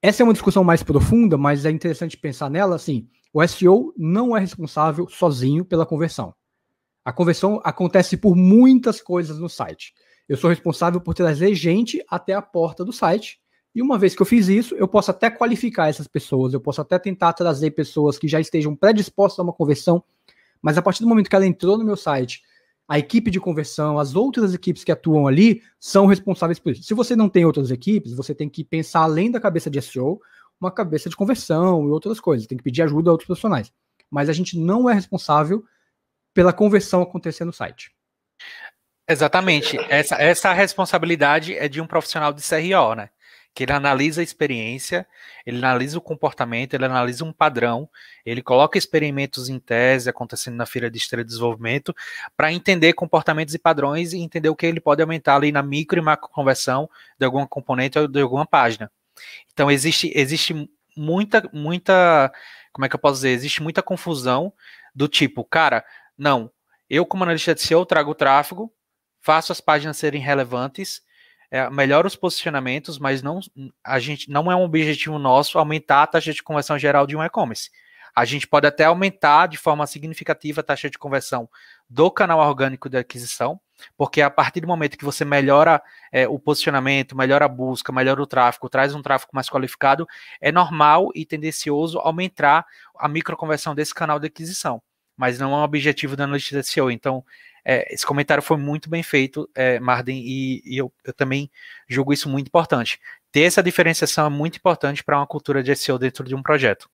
Essa é uma discussão mais profunda, mas é interessante pensar nela assim. O SEO não é responsável sozinho pela conversão. A conversão acontece por muitas coisas no site. Eu sou responsável por trazer gente até a porta do site. E uma vez que eu fiz isso, eu posso até qualificar essas pessoas, eu posso até tentar trazer pessoas que já estejam predispostas a uma conversão, mas a partir do momento que ela entrou no meu site, a equipe de conversão, as outras equipes que atuam ali são responsáveis por isso. Se você não tem outras equipes, você tem que pensar além da cabeça de SEO, uma cabeça de conversão e outras coisas. Tem que pedir ajuda a outros profissionais. Mas a gente não é responsável pela conversão acontecer no site. Exatamente. Essa, essa responsabilidade é de um profissional de CRO, né? que ele analisa a experiência, ele analisa o comportamento, ele analisa um padrão, ele coloca experimentos em tese acontecendo na feira de estreia de desenvolvimento para entender comportamentos e padrões e entender o que ele pode aumentar ali na micro e macro conversão de alguma componente ou de alguma página. Então existe existe muita muita como é que eu posso dizer, existe muita confusão do tipo, cara, não, eu como analista de SEO trago o tráfego, faço as páginas serem relevantes é, melhora os posicionamentos, mas não a gente não é um objetivo nosso aumentar a taxa de conversão geral de um e-commerce. A gente pode até aumentar de forma significativa a taxa de conversão do canal orgânico de aquisição, porque a partir do momento que você melhora é, o posicionamento, melhora a busca, melhora o tráfego, traz um tráfego mais qualificado, é normal e tendencioso aumentar a microconversão desse canal de aquisição, mas não é um objetivo da analista SEO. Então, é, esse comentário foi muito bem feito, é, Marden, e, e eu, eu, também julgo isso muito importante. Ter essa diferenciação é muito importante para uma cultura de SEO dentro de um projeto.